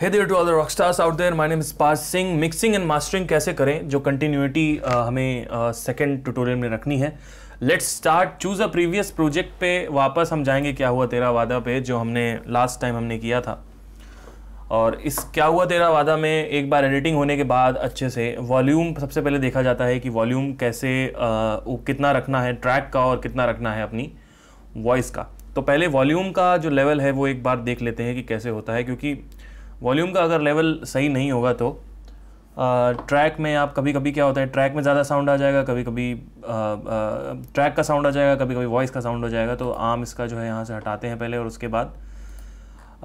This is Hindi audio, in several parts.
Hey there to other the rock stars out there. My pass is mixing and mastering कैसे करें जो कंटिन्यूटी uh, हमें सेकेंड uh, ट्यूटोरियल में रखनी है let's start choose a previous project पे वापस हम जाएंगे क्या हुआ तेरा वादा पे जो हमने लास्ट टाइम हमने किया था और इस क्या हुआ तेरा वादा में एक बार एडिटिंग होने के बाद अच्छे से वॉल्यूम सबसे पहले देखा जाता है कि वॉल्यूम कैसे uh, कितना रखना है ट्रैक का और कितना रखना है अपनी वॉइस का तो पहले वॉल्यूम का जो लेवल है वो एक बार देख लेते हैं कि कैसे होता है क्योंकि वॉल्यूम का अगर लेवल सही नहीं होगा तो ट्रैक में आप कभी कभी क्या होता है ट्रैक में ज़्यादा साउंड आ जाएगा कभी कभी ट्रैक का साउंड आ जाएगा कभी कभी वॉइस का साउंड हो जाएगा तो आम इसका जो है यहाँ से हटाते हैं पहले और उसके बाद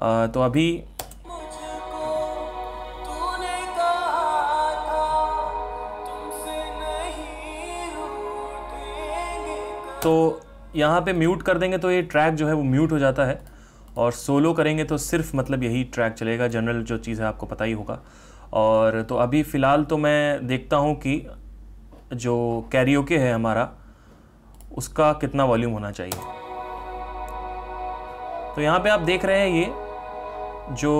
आ, तो अभी तो यहाँ पे म्यूट कर देंगे तो ये ट्रैक जो है वो म्यूट हो जाता है और सोलो करेंगे तो सिर्फ मतलब यही ट्रैक चलेगा जनरल जो चीज़ है आपको पता ही होगा और तो अभी फ़िलहाल तो मैं देखता हूँ कि जो कैरियोके है हमारा उसका कितना वॉल्यूम होना चाहिए तो यहाँ पे आप देख रहे हैं ये जो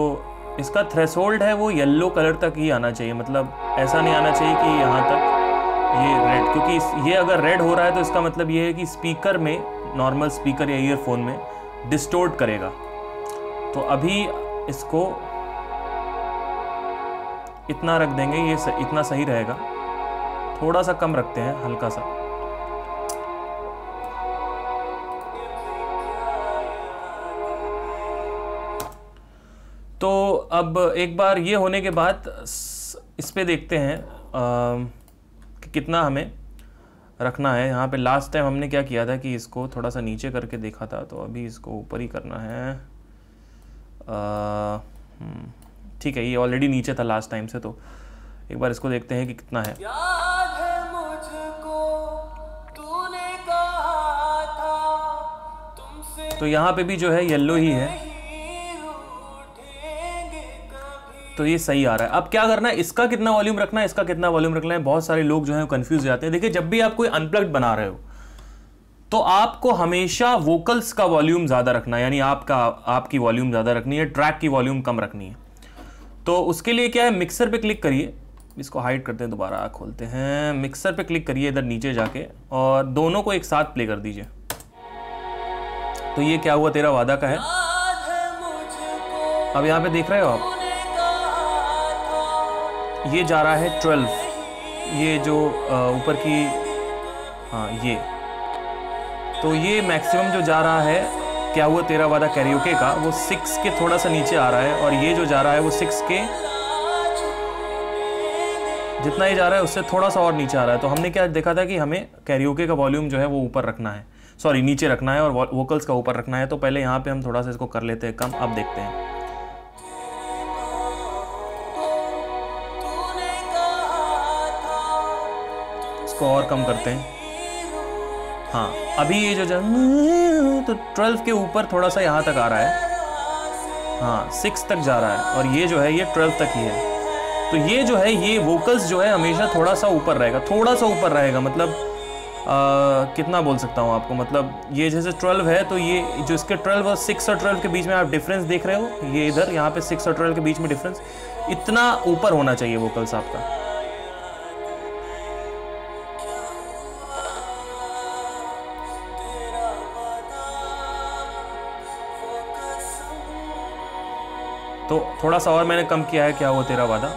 इसका थ्रेसोल्ड है वो येल्लो कलर तक ही आना चाहिए मतलब ऐसा नहीं आना चाहिए कि यहाँ तक ये रेड क्योंकि ये अगर रेड हो रहा है तो इसका मतलब ये है कि स्पीकर में नॉर्मल स्पीकर या ईयरफोन में डिस्टोर्ट करेगा तो अभी इसको इतना रख देंगे ये इतना सही रहेगा थोड़ा सा कम रखते हैं हल्का सा तो अब एक बार ये होने के बाद इस पर देखते हैं आ, कि कितना हमें रखना है यहाँ पे लास्ट टाइम हमने क्या किया था कि इसको थोड़ा सा नीचे करके देखा था तो अभी इसको ऊपर ही करना है हम्म, ठीक है ये ऑलरेडी नीचे था लास्ट टाइम से तो एक बार इसको देखते हैं कि कितना है तो यहाँ पे भी जो है येल्लो ही है तो ये सही आ रहा है अब क्या करना है इसका कितना वॉल्यूम रखना है इसका कितना वॉल्यूम रखना है बहुत सारे लोग जो है कंफ्यूज जाते हैं देखिए जब भी आप कोई अनप्लग्ड बना रहे हो तो आपको हमेशा वोकल्स का वॉल्यूम ज़्यादा रखना यानी आपका आपकी वॉल्यूम ज़्यादा रखनी है ट्रैक की वॉल्यूम कम रखनी है तो उसके लिए क्या है मिक्सर पे क्लिक करिए इसको हाइड करते हैं दोबारा खोलते हैं मिक्सर पे क्लिक करिए इधर नीचे जाके और दोनों को एक साथ प्ले कर दीजिए तो ये क्या हुआ तेरा वादा का है अब यहाँ पे देख रहे हो आप ये जा रहा है ट्वेल्व ये जो ऊपर की हाँ ये तो ये मैक्सिमम जो जा रहा है क्या हुआ तेरा वादा कैरियोके का वो सिक्स के थोड़ा सा नीचे आ रहा है और ये जो जा रहा है वो सिक्स के जितना ही जा रहा है उससे थोड़ा सा और नीचे आ रहा है तो हमने क्या देखा था कि हमें कैरियोके का वॉल्यूम जो है वो ऊपर रखना है सॉरी नीचे रखना है और वोकल्स का ऊपर रखना है तो पहले यहाँ पे हम थोड़ा सा इसको कर लेते हैं कम अब देखते हैं इसको और कम करते हैं हाँ अभी ये जो तो ट्वेल्व के ऊपर थोड़ा सा यहाँ तक आ रहा है हाँ सिक्स तक जा रहा है और ये जो है ये ट्वेल्व तक ही है तो ये जो है ये वोकल्स जो है हमेशा थोड़ा सा ऊपर रहेगा थोड़ा सा ऊपर रहेगा मतलब आ, कितना बोल सकता हूँ आपको मतलब ये जैसे ट्वेल्व है तो ये जो इसके ट्वेल्व और सिक्स और ट्वेल्व के बीच में आप डिफरेंस देख रहे हो ये इधर यहाँ पे सिक्स और ट्वेल्व के बीच में डिफरेंस इतना ऊपर होना चाहिए वोकल्स आपका तो थोड़ा सा और मैंने कम किया है क्या वो तेरा वादा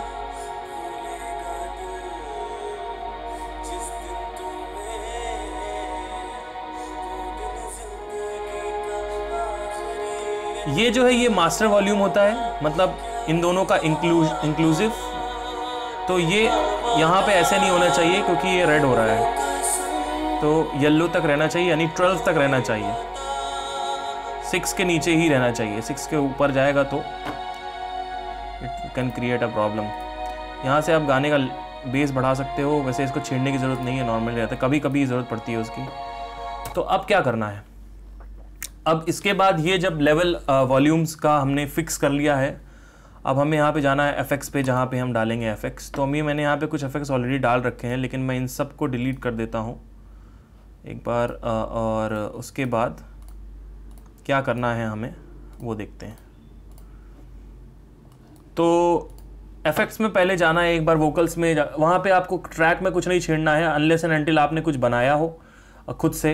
ये जो है ये मास्टर वॉल्यूम होता है मतलब इन दोनों का इंक्लूज इंक्लूसिव तो ये यहाँ पे ऐसे नहीं होना चाहिए क्योंकि ये रेड हो रहा है तो येल्लो तक रहना चाहिए यानी ट्वेल्व तक रहना चाहिए सिक्स के नीचे ही रहना चाहिए सिक्स के ऊपर जाएगा तो it can create a problem यहाँ से आप गाने का बेस बढ़ा सकते हो वैसे इसको छेड़ने की ज़रूरत नहीं है नॉर्मल रहता है कभी कभी ज़रूरत पड़ती है उसकी तो अब क्या करना है अब इसके बाद ये जब लेवल वॉल्यूम्स का हमने फिक्स कर लिया है अब हमें यहाँ पे जाना है एफेक्ट्स पे जहाँ पे हम डालेंगे एफेक्ट्स तो अभी मैंने यहाँ पे कुछ एफेक्ट्स ऑलरेडी डाल रखे हैं लेकिन मैं इन सब को डिलीट कर देता हूँ एक बार और उसके बाद क्या करना है हमें वो देखते हैं तो एफेक्ट्स में पहले जाना है एक बार वोकल्स में वहाँ पे आपको ट्रैक में कुछ नहीं छेड़ना है अनलेस एंड एंटिल आपने कुछ बनाया हो खुद से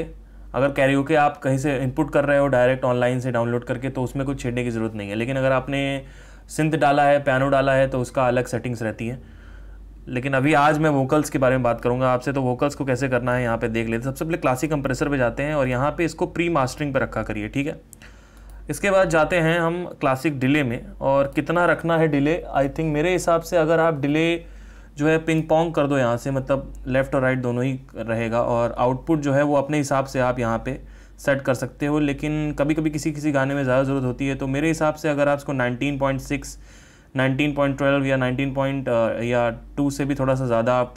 अगर हो कि आप कहीं से इनपुट कर रहे हो डायरेक्ट ऑनलाइन से डाउनलोड करके तो उसमें कुछ छेड़ने की ज़रूरत नहीं है लेकिन अगर आपने सिंथ डाला है पियानो डाला है तो उसका अलग सेटिंग्स रहती है लेकिन अभी आज मैं वोकल्स के बारे में बात करूंगा आपसे तो वोकल्स को कैसे करना है यहाँ पे देख लेते सबसे पहले क्लासिक कंप्रेसर पे जाते हैं और यहाँ पे इसको प्री मास्टरिंग पे रखा करिए ठीक है इसके बाद जाते हैं हम क्लासिक डिले में और कितना रखना है डिले आई थिंक मेरे हिसाब से अगर आप डिले जो है पिंग पोंग कर दो यहाँ से मतलब लेफ़्ट और राइट दोनों ही रहेगा और आउटपुट जो है वो अपने हिसाब से आप यहाँ पे सेट कर सकते हो लेकिन कभी कभी किसी किसी गाने में ज़्यादा ज़रूरत होती है तो मेरे हिसाब से अगर आप इसको 19.6 19.12 या 19. या 2 से भी थोड़ा सा ज़्यादा आप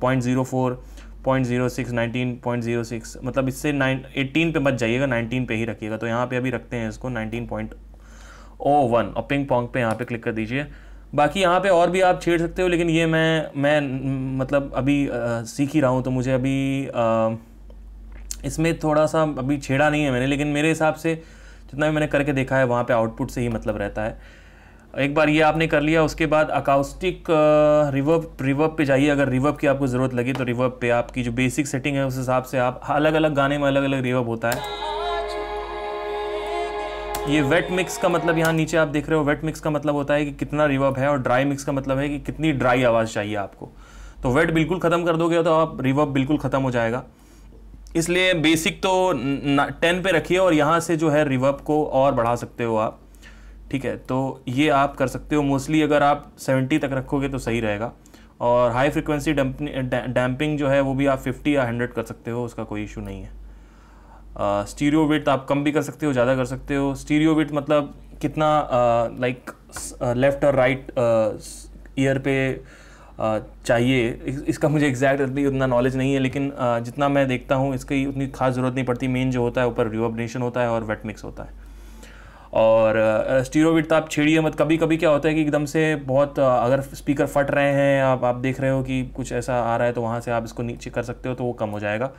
point zero four point zero six nineteen point zero six मतलब इससे नाइन एटीन पे मत जाइएगा नाइनटीन पे ही रखिएगा तो यहाँ पे अभी रखते हैं इसको नाइनटीन पॉइंट ओ वन और पिंग पॉन्ग पे यहाँ पे क्लिक कर दीजिए बाकी यहाँ पे और भी आप छेड़ सकते हो लेकिन ये मैं मैं मतलब अभी आ, सीख ही रहा हूँ तो मुझे अभी आ, इसमें थोड़ा सा अभी छेड़ा नहीं है मैंने लेकिन मेरे हिसाब से जितना भी मैंने करके देखा है वहाँ पर आउटपुट से ही मतलब रहता है एक बार ये आपने कर लिया उसके बाद अकाउस्टिक रिवर्ब रिवर्ब पे जाइए अगर रिवर्ब की आपको ज़रूरत लगी तो रिवर्ब पे आपकी जो बेसिक सेटिंग है उस हिसाब से आप अलग अलग गाने में अलग अलग रिवर्ब होता है ये वेट मिक्स का मतलब यहाँ नीचे आप देख रहे हो वेट मिक्स का मतलब होता है कि कितना रिवर्ब है और ड्राई मिक्स का मतलब है कि कितनी ड्राई आवाज़ चाहिए आपको तो वेट बिल्कुल ख़त्म कर दोगे तो आप रिवर्ब बिल्कुल ख़त्म हो जाएगा इसलिए बेसिक तो टेन पे रखिए और यहाँ से जो है रिवर्ब को और बढ़ा सकते हो आप ठीक है तो ये आप कर सकते हो मोस्टली अगर आप 70 तक रखोगे तो सही रहेगा और हाई फ्रिक्वेंसी डैम्पिंग जो है वो भी आप 50 या 100 कर सकते हो उसका कोई इशू नहीं है स्टीरियो वेट आप कम भी कर सकते हो ज़्यादा कर सकते हो स्टीरियो वेट मतलब कितना लाइक लेफ़्ट और राइट ईयर पे चाहिए इसका मुझे एग्जैक्ट इतनी उतना नॉलेज नहीं है लेकिन जितना मैं देखता हूँ इसकी उतनी खास ज़रूरत नहीं पड़ती मेन जो होता है ऊपर रिओबनेशन होता है और वेट मिक्स होता है और स्टीरोविड तो आप छेड़िए मत कभी कभी क्या होता है कि एकदम से बहुत अगर स्पीकर फट रहे हैं आप आप देख रहे हो कि कुछ ऐसा आ रहा है तो वहाँ से आप इसको नीचे कर सकते हो तो वो कम हो जाएगा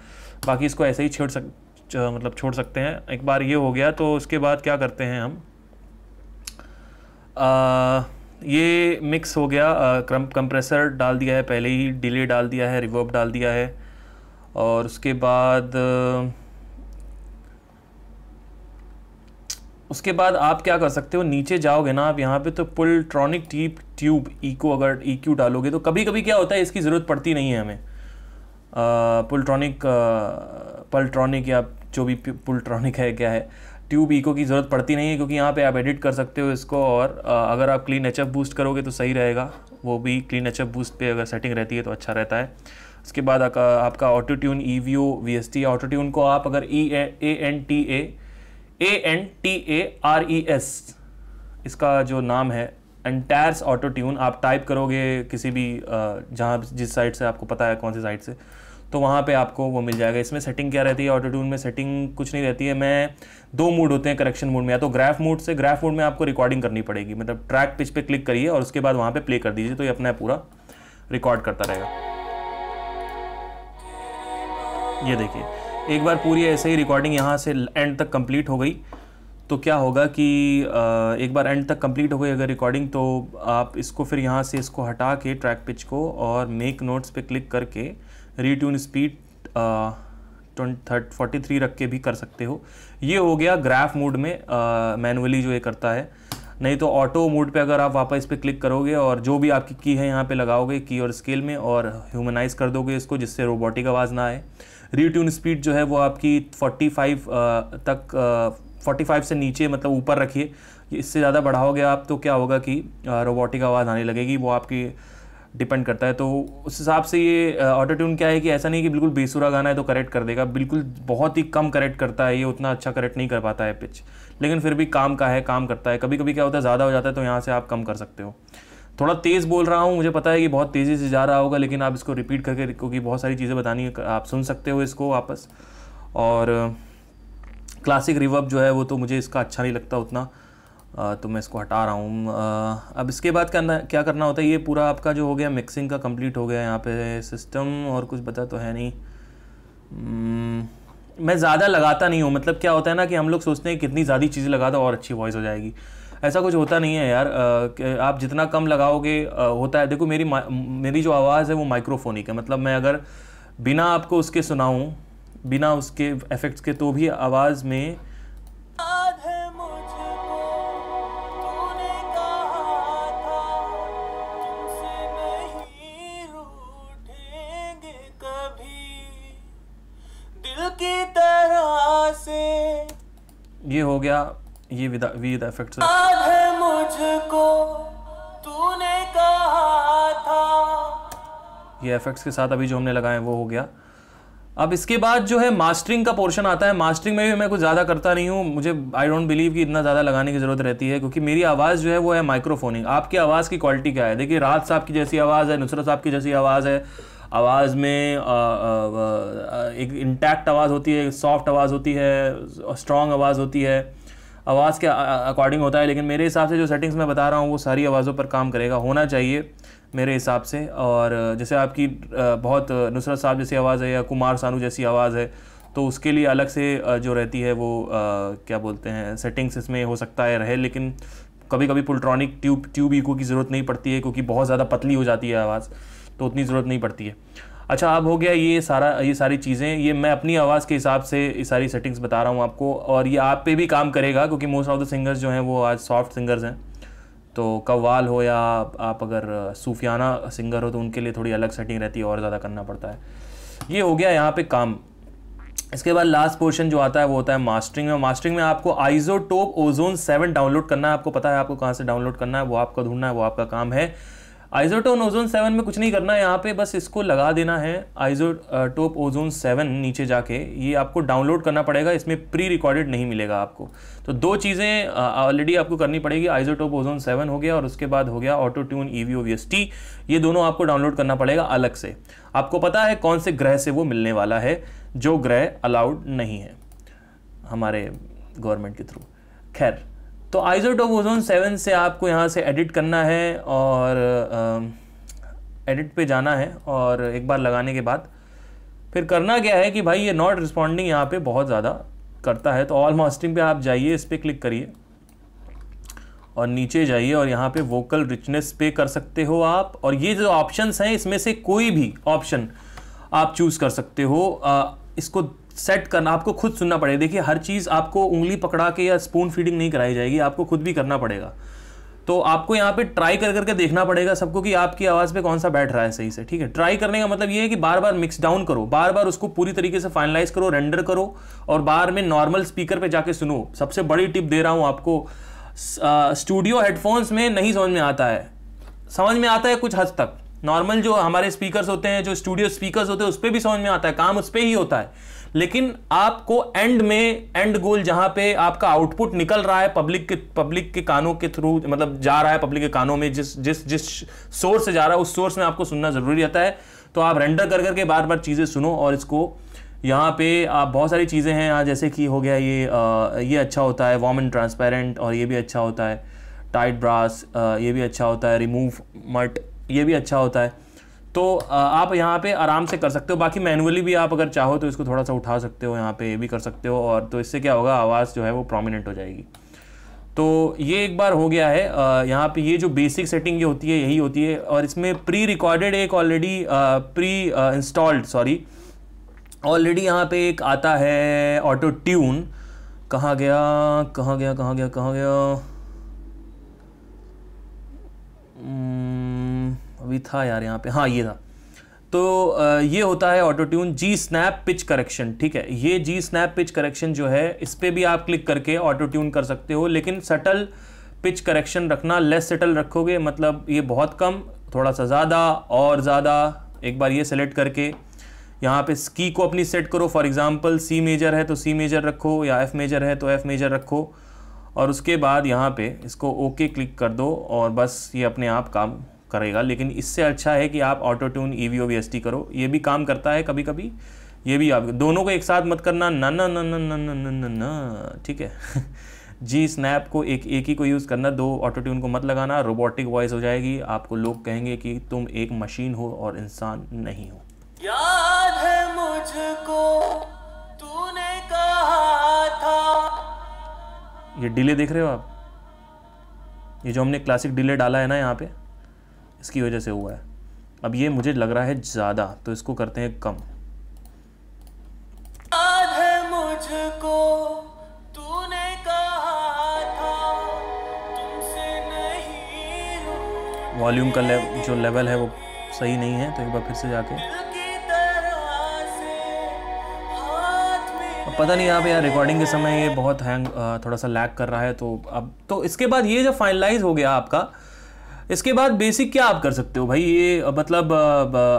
बाकी इसको ऐसे ही छेड़ सक मतलब छोड़ सकते हैं एक बार ये हो गया तो उसके बाद क्या करते हैं हम आ, ये मिक्स हो गया क्रम कंप्रेसर डाल दिया है पहले ही डिले डाल दिया है रिवर्ब डाल दिया है और उसके बाद आ, उसके बाद आप क्या कर सकते हो नीचे जाओगे ना आप यहाँ पे तो पुलट्रॉनिक टीप ट्यूब इको अगर ई डालोगे तो कभी कभी क्या होता है इसकी ज़रूरत पड़ती नहीं है हमें पुलट्रॉनिक पल्ट्रॉनिक या जो भी पुलट्रॉनिक है क्या है ट्यूब इको की ज़रूरत पड़ती नहीं है क्योंकि यहाँ पे आप एडिट कर सकते हो इसको और आ, अगर आप क्लीन एच बूस्ट करोगे तो सही रहेगा वो भी क्लीन एच बूस्ट पे अगर सेटिंग रहती है तो अच्छा रहता है उसके बाद आपका आपका auto tune E V O V S T auto tune को आप अगर E A N T A A N T A R E S इसका जो नाम है एंटायर्स ऑटो ट्यून आप टाइप करोगे किसी भी जहाँ जिस साइट से आपको पता है कौन सी साइट से तो वहाँ पे आपको वो मिल जाएगा इसमें सेटिंग क्या रहती है ऑटो ट्यून में सेटिंग कुछ नहीं रहती है मैं दो मूड होते हैं करेक्शन मूड में या तो ग्राफ मूड से ग्राफ मूड में आपको रिकॉर्डिंग करनी पड़ेगी मतलब ट्रैक पिच पे क्लिक करिए और उसके बाद वहाँ पे प्ले कर दीजिए तो ये अपना पूरा रिकॉर्ड करता रहेगा ये देखिए एक बार पूरी ऐसे ही रिकॉर्डिंग यहाँ से एंड तक कंप्लीट हो गई तो क्या होगा कि एक बार एंड तक कंप्लीट हो गई अगर रिकॉर्डिंग तो आप इसको फिर यहाँ से इसको हटा के ट्रैक पिच को और मेक नोट्स पे क्लिक करके रीट्यून स्पीड फोर्टी थ्री रख के भी कर सकते हो ये हो गया ग्राफ मोड में मैनुअली जो ये करता है नहीं तो ऑटो मोड पे अगर आप वापस पे क्लिक करोगे और जो भी आपकी की है यहाँ पे लगाओगे की और स्केल में और ह्यूमनाइज कर दोगे इसको जिससे रोबोटिक आवाज़ ना आए रीट्यून स्पीड जो है वो आपकी 45 तक 45 से नीचे मतलब ऊपर रखिए इससे ज़्यादा बढ़ाओगे आप तो क्या होगा कि रोबोटिक आवाज़ आने लगेगी वो आपकी डिपेंड करता है तो उस हिसाब से ये ऑटो ट्यून क्या है कि ऐसा नहीं कि बिल्कुल बेसुरा गाना है तो करेक्ट कर देगा बिल्कुल बहुत ही कम करेक्ट करता है ये उतना अच्छा करेक्ट नहीं कर पाता है पिच लेकिन फिर भी काम का है काम करता है कभी कभी क्या होता है ज़्यादा हो जाता है तो यहाँ से आप कम कर सकते हो थोड़ा तेज़ बोल रहा हूँ मुझे पता है कि बहुत तेज़ी से जा रहा होगा लेकिन आप इसको रिपीट करके क्योंकि बहुत सारी चीज़ें बतानी है आप सुन सकते हो इसको वापस और क्लासिक रिवर्ब जो है वो तो मुझे इसका अच्छा नहीं लगता उतना तो मैं इसको हटा रहा हूँ अब इसके बाद करना क्या करना होता है ये पूरा आपका जो हो गया मिक्सिंग का कंप्लीट हो गया यहाँ पे सिस्टम और कुछ बता तो है नहीं मैं ज़्यादा लगाता नहीं हूँ मतलब क्या होता है ना कि हम लोग सोचते हैं कितनी ज़्यादा चीज़ें लगा दो और अच्छी वॉइस हो जाएगी ऐसा कुछ होता नहीं है यार आप जितना कम लगाओगे होता है देखो मेरी मेरी जो आवाज़ है वो माइक्रोफोनिक है मतलब मैं अगर बिना आपको उसके सुनाऊँ बिना उसके इफेक्ट्स के तो भी आवाज़ में ये हो गया ये विद इफेक्ट मुझको तूने कहा था ये इफेक्ट्स के साथ अभी जो हमने लगाए वो हो गया अब इसके बाद जो है मास्टरिंग का पोर्शन आता है मास्टरिंग में भी मैं कुछ ज़्यादा करता नहीं हूँ मुझे आई डोंट बिलीव कि इतना ज़्यादा लगाने की ज़रूरत रहती है क्योंकि मेरी आवाज़ जो है वो है माइक्रोफोनिंग आपकी आवाज़ की क्वालिटी क्या है देखिए राहत साहब की जैसी आवाज़ है नुसरत साहब की जैसी आवाज़ है आवाज़ में आ, आ, आ, एक इंटैक्ट आवाज़ होती है सॉफ्ट आवाज़ होती है स्ट्रॉन्ग आवाज़ होती है आवाज़ के अकॉर्डिंग होता है लेकिन मेरे हिसाब से जो सेटिंग्स मैं बता रहा हूँ वो सारी आवाज़ों पर काम करेगा होना चाहिए मेरे हिसाब से और जैसे आपकी बहुत नुसरत साहब जैसी आवाज़ है या कुमार सानू जैसी आवाज़ है तो उसके लिए अलग से जो रहती है वो आ, क्या बोलते हैं सेटिंग्स इसमें हो सकता है रहे लेकिन कभी कभी पुलट्रॉनिक ट्यूब ट्यूब इको की ज़रूरत नहीं पड़ती है क्योंकि बहुत ज़्यादा पतली हो जाती है आवाज़ तो उतनी ज़रूरत नहीं पड़ती है अच्छा अब हो गया ये सारा ये सारी चीज़ें ये मैं अपनी आवाज़ के हिसाब से ये सारी सेटिंग्स बता रहा हूँ आपको और ये आप पे भी काम करेगा क्योंकि मोस्ट ऑफ द सिंगर्स जो हैं वो आज सॉफ्ट सिंगर्स हैं तो कव्वाल हो या आप अगर सूफियाना सिंगर हो तो उनके लिए थोड़ी अलग सेटिंग रहती है और ज़्यादा करना पड़ता है ये हो गया यहाँ पे काम इसके बाद लास्ट पोर्शन जो आता है वो होता है मास्टरिंग में मास्टरिंग में आपको आइजोटोप ओजोन सेवन डाउनलोड करना है आपको पता है आपको कहाँ से डाउनलोड करना है वो आपका ढूंढना है वो आपका काम है आइजोटोन ओजोन सेवन में कुछ नहीं करना है यहाँ पे बस इसको लगा देना है आइजोटोप ओजोन सेवन नीचे जाके ये आपको डाउनलोड करना पड़ेगा इसमें प्री रिकॉर्डेड नहीं मिलेगा आपको तो दो चीज़ें ऑलरेडी आपको करनी पड़ेगी आइजोटोप ओजोन सेवन हो गया और उसके बाद हो गया auto tune E V O V S T ये दोनों आपको डाउनलोड करना पड़ेगा अलग से आपको पता है कौन से ग्रह से वो मिलने वाला है जो ग्रह अलाउड नहीं है हमारे गवर्नमेंट के थ्रू खैर तो ओजोन सेवन से आपको यहाँ से एडिट करना है और एडिट पे जाना है और एक बार लगाने के बाद फिर करना क्या है कि भाई ये नॉट रिस्पॉन्डिंग यहाँ पे बहुत ज़्यादा करता है तो ऑल मास्टिंग पे आप जाइए इस पर क्लिक करिए और नीचे जाइए और यहाँ पे वोकल रिचनेस पे कर सकते हो आप और ये जो ऑप्शंस हैं इसमें से कोई भी ऑप्शन आप चूज़ कर सकते हो आ, इसको सेट करना आपको खुद सुनना पड़ेगा देखिए हर चीज़ आपको उंगली पकड़ा के या स्पून फीडिंग नहीं कराई जाएगी आपको खुद भी करना पड़ेगा तो आपको यहाँ पे ट्राई कर करके देखना पड़ेगा सबको कि आपकी आवाज़ पे कौन सा बैठ रहा है सही से ठीक है ट्राई करने का मतलब ये है कि बार बार मिक्स डाउन करो बार बार उसको पूरी तरीके से फाइनलाइज करो रेंडर करो और बार में नॉर्मल स्पीकर पे जाके सुनो सबसे बड़ी टिप दे रहा हूँ आपको स्टूडियो हेडफोन्स में नहीं समझ में आता है समझ में आता है कुछ हद तक नॉर्मल जो हमारे स्पीकर्स होते हैं जो स्टूडियो स्पीकर्स होते हैं उस पर भी समझ में आता है काम उस पर ही होता है लेकिन आपको एंड में एंड गोल जहां पे आपका आउटपुट निकल रहा है पब्लिक के पब्लिक के कानों के थ्रू मतलब जा रहा है पब्लिक के कानों में जिस जिस जिस सोर्स से जा रहा है उस सोर्स में आपको सुनना जरूरी रहता है तो आप रेंडर कर करके बार बार चीज़ें सुनो और इसको यहाँ पे आप बहुत सारी चीज़ें हैं यहाँ जैसे कि हो गया ये आ, ये अच्छा होता है वॉम एंड ट्रांसपेरेंट और ये भी अच्छा होता है टाइट ब्रास आ, ये भी अच्छा होता है रिमूव मट ये भी अच्छा होता है तो आप यहाँ पे आराम से कर सकते हो बाकी मैनुअली भी आप अगर चाहो तो इसको थोड़ा सा उठा सकते हो यहाँ पे ये भी कर सकते हो और तो इससे क्या होगा आवाज़ जो है वो प्रोमिनेंट हो जाएगी तो ये एक बार हो गया है यहाँ पे ये जो बेसिक सेटिंग ये होती है यही होती है और इसमें प्री रिकॉर्डेड एक already pre installed sorry already यहाँ पे एक आता है ऑटो ट्यून कहाँ गया कहाँ गया कहाँ गया कहाँ गया, कहा hmm, गया? अभी था यार यहाँ पे हाँ ये था तो ये होता है auto tune G snap pitch correction ठीक है ये जी स्नैप पिच करेक्शन जो है इस पर भी आप क्लिक करके ऑटो ट्यून कर सकते हो लेकिन सटल पिच करेक्शन रखना लेस सटल रखोगे मतलब ये बहुत कम थोड़ा सा ज़्यादा और ज़्यादा एक बार ये सेलेक्ट करके यहाँ पे की को अपनी सेट करो फॉर एग्जांपल सी मेजर है तो सी मेजर रखो या एफ़ मेजर है तो एफ़ मेजर रखो और उसके बाद यहाँ पे इसको ओके क्लिक कर दो और बस ये अपने आप काम करेगा लेकिन इससे अच्छा है कि आप auto tune E V O V S T करो ये भी काम करता है कभी कभी ये भी आप दोनों को एक साथ मत करना ना ना ना ना ना ना ना ना ठीक है जी स्नैप को एक एक ही को यूज़ करना दो ऑटो ट्यून को मत लगाना रोबोटिक वॉइस हो जाएगी आपको लोग कहेंगे कि तुम एक मशीन हो और इंसान नहीं हो याद है मुझको तूने कहा था ये डिले देख रहे हो आप ये जो हमने क्लासिक डिले डाला है ना यहाँ पे इसकी वजह से हुआ है अब ये मुझे लग रहा है ज़्यादा तो इसको करते हैं कम वॉल्यूम का ले, जो लेवल है वो सही नहीं है तो एक बार फिर से जाके अब पता नहीं आप यार रिकॉर्डिंग के समय ये बहुत हैंग थोड़ा सा लैग कर रहा है तो अब तो इसके बाद ये जो फाइनलाइज हो गया आपका इसके बाद बेसिक क्या आप कर सकते हो भाई ये मतलब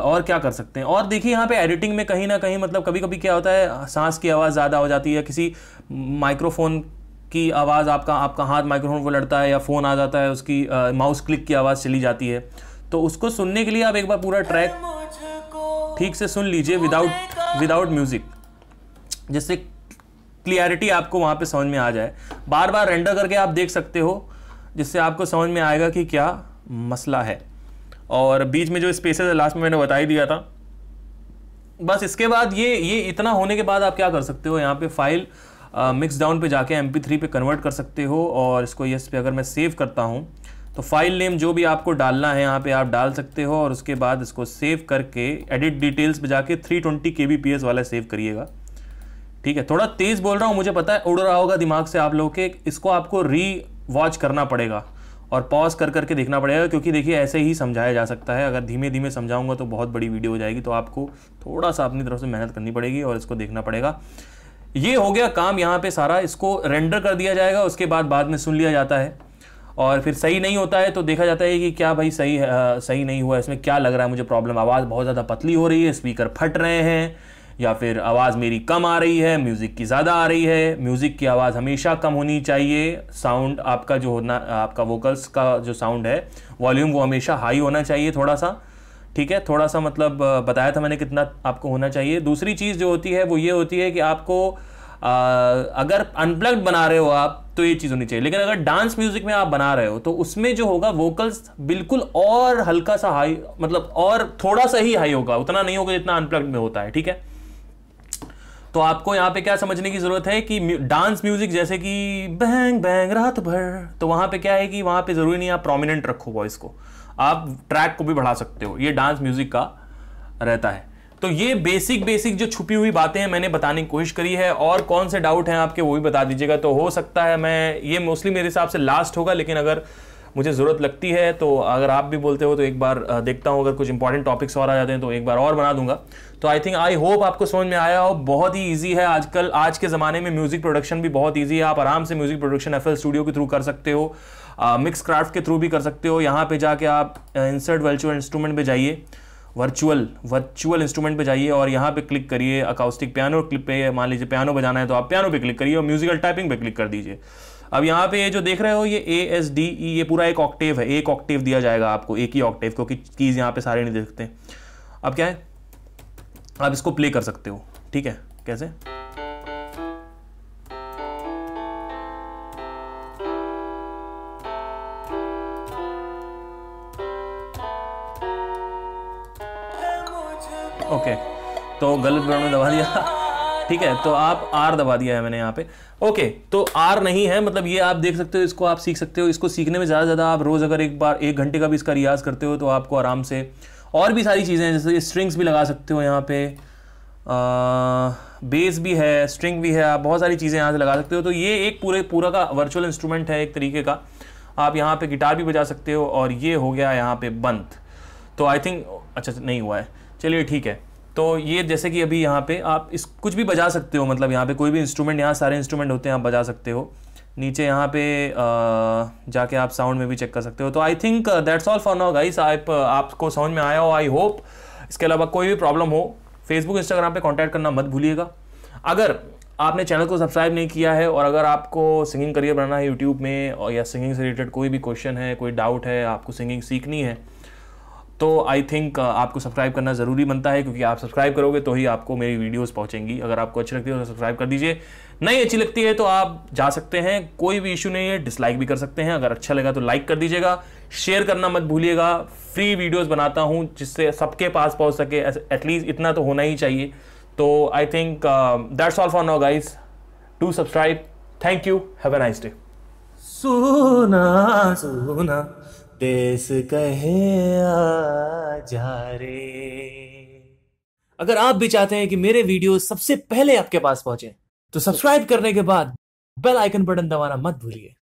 और क्या कर सकते हैं और देखिए यहाँ पे एडिटिंग में कहीं ना कहीं मतलब कभी कभी क्या होता है सांस की आवाज़ ज़्यादा हो जाती है किसी माइक्रोफोन की आवाज़ आपका आपका हाथ माइक्रोफोन को लड़ता है या फ़ोन आ जाता है उसकी माउस क्लिक की आवाज़ चली जाती है तो उसको सुनने के लिए आप एक बार पूरा ट्रैक ठीक से सुन लीजिए विदाउट विदाउट म्यूज़िक जिससे क्लियरिटी आपको वहाँ पर समझ में आ जाए बार बार रेंडर करके आप देख सकते हो जिससे आपको समझ में आएगा कि क्या मसला है और बीच में जो स्पेसेस है लास्ट में मैंने बता ही दिया था बस इसके बाद ये ये इतना होने के बाद आप क्या कर सकते हो यहाँ पे फाइल मिक्स डाउन पे जाके एम थ्री पे कन्वर्ट कर सकते हो और इसको यस पे अगर मैं सेव करता हूँ तो फाइल नेम जो भी आपको डालना है यहाँ पे आप डाल सकते हो और उसके बाद इसको सेव करके एडिट डिटेल्स पे जाके 320 ट्वेंटी के वाला सेव करिएगा ठीक है थोड़ा तेज़ बोल रहा हूँ मुझे पता है उड़ रहा होगा दिमाग से आप लोग के इसको आपको री वॉच करना पड़ेगा और पॉज कर करके देखना पड़ेगा क्योंकि देखिए ऐसे ही समझाया जा सकता है अगर धीमे धीमे समझाऊंगा तो बहुत बड़ी वीडियो हो जाएगी तो आपको थोड़ा सा अपनी तरफ से मेहनत करनी पड़ेगी और इसको देखना पड़ेगा ये हो गया काम यहाँ पे सारा इसको रेंडर कर दिया जाएगा उसके बाद बाद में सुन लिया जाता है और फिर सही नहीं होता है तो देखा जाता है कि क्या भाई सही आ, सही नहीं हुआ इसमें क्या लग रहा है मुझे प्रॉब्लम आवाज़ बहुत ज़्यादा पतली हो रही है स्पीकर फट रहे हैं या फिर आवाज़ मेरी कम आ रही है म्यूज़िक की ज़्यादा आ रही है म्यूज़िक की आवाज़ हमेशा कम होनी चाहिए साउंड आपका जो होना आपका वोकल्स का जो साउंड है वॉल्यूम वो हमेशा हाई होना चाहिए थोड़ा सा ठीक है थोड़ा सा मतलब बताया था मैंने कितना आपको होना चाहिए दूसरी चीज़ जो होती है वो ये होती है कि आपको आ, अगर अनप्लग्ड बना रहे हो आप तो ये चीज़ होनी चाहिए लेकिन अगर डांस म्यूजिक में आप बना रहे हो तो उसमें जो होगा वोकल्स बिल्कुल और हल्का सा हाई मतलब और थोड़ा सा ही हाई होगा उतना नहीं होगा जितना अनप्लग्ड में होता है ठीक है तो आपको यहाँ पे क्या समझने की ज़रूरत है कि डांस म्यूज़िक जैसे कि बैंग बैंग रात भर तो वहां पे क्या है कि वहाँ पे ज़रूरी नहीं आप प्रोमिनेंट रखो वॉइस को आप ट्रैक को भी बढ़ा सकते हो ये डांस म्यूज़िक का रहता है तो ये बेसिक बेसिक जो छुपी हुई बातें हैं मैंने बताने की कोशिश करी है और कौन से डाउट हैं आपके वो भी बता दीजिएगा तो हो सकता है मैं ये मोस्टली मेरे हिसाब से लास्ट होगा लेकिन अगर मुझे ज़रूरत लगती है तो अगर आप भी बोलते हो तो एक बार देखता हूँ अगर कुछ इंपॉर्टेंट टॉपिक्स और आ जाते हैं तो एक बार और बना दूंगा तो आई थिंक आई होप आपको समझ में आया हो बहुत ही ईजी है आजकल आज के ज़माने में म्यूज़िक प्रोडक्शन भी बहुत ईजी है आप आराम से म्यूज़िक प्रोडक्शन एफ स्टूडियो के थ्रू कर सकते हो मिक्स क्राफ्ट के थ्रू भी कर सकते हो यहाँ पे जाके आप इंसर्ट वर्चुअल इंस्ट्रूमेंट पे जाइए वर्चुअल वर्चुअल इंस्ट्रूमेंट पे जाइए और यहाँ पे क्लिक करिए अकाउस्टिक पियानो क्लिक पे मान लीजिए पियानो बजाना है तो आप पियानो पे क्लिक करिए और म्यूजिकल टाइपिंग पे क्लिक कर दीजिए अब यहाँ पे ये जो देख रहे हो ये ए एस डी ई ये पूरा एक ऑक्टेव है एक ऑक्टेव दिया जाएगा आपको एक ही ऑक्टेव क्योंकि कीज़ यहाँ पे सारे नहीं देखते अब क्या है आप इसको प्ले कर सकते हो ठीक है कैसे ओके okay. तो गलत ब्रांड में दबा दिया ठीक है तो आप आर दबा दिया है मैंने यहाँ पे ओके तो आर नहीं है मतलब ये आप देख सकते हो इसको आप सीख सकते हो इसको सीखने में ज़्यादा से ज़्यादा आप रोज़ अगर एक बार एक घंटे का भी इसका रियाज करते हो तो आपको आराम से और भी सारी चीज़ें हैं जैसे स्ट्रिंग्स भी लगा सकते हो यहाँ पे बेस भी है स्ट्रिंग भी है आप बहुत सारी चीज़ें यहाँ से लगा सकते हो तो ये एक पूरे पूरा का वर्चुअल इंस्ट्रूमेंट है एक तरीके का आप यहाँ पे गिटार भी बजा सकते हो और ये हो गया यहाँ पे बंद तो आई थिंक अच्छा नहीं हुआ है चलिए ठीक है तो ये जैसे कि अभी यहाँ पे आप इस कुछ भी बजा सकते हो मतलब यहाँ पे कोई भी इंस्ट्रूमेंट यहाँ सारे इंस्ट्रूमेंट होते हैं आप बजा सकते हो नीचे यहाँ पे जाके आप साउंड में भी चेक कर सकते हो तो I think that's all for now guys आप uh, आपको साउंड में आया हो आई होप इसके अलावा कोई भी प्रॉब्लम हो फेसबुक इंस्टाग्राम पे कांटेक्ट करना मत भूलिएगा अगर आपने चैनल को सब्सक्राइब नहीं किया है और अगर आपको सिंगिंग करियर बनाना है यूट्यूब में और या सिंगिंग से रिलेटेड कोई भी क्वेश्चन है कोई डाउट है आपको सिंगिंग सीखनी है तो आई थिंक uh, आपको सब्सक्राइब करना ज़रूरी बनता है क्योंकि आप सब्सक्राइब करोगे तो ही आपको मेरी वीडियोस पहुंचेंगी अगर आपको अच्छी लगती है तो सब्सक्राइब कर दीजिए नहीं अच्छी लगती है तो आप जा सकते हैं कोई भी इशू नहीं है डिसलाइक भी कर सकते हैं अगर अच्छा लगा तो लाइक कर दीजिएगा शेयर करना मत भूलिएगा फ्री वीडियोज़ बनाता हूँ जिससे सबके पास पहुँच सके एटलीस्ट इतना तो होना ही चाहिए तो I think that's all for now guys to subscribe thank you have a nice day सोना सोना देश कहे जा रे अगर आप भी चाहते हैं कि मेरे वीडियो सबसे पहले आपके पास पहुंचे तो सब्सक्राइब करने के बाद बेल आइकन बटन दबाना मत भूलिए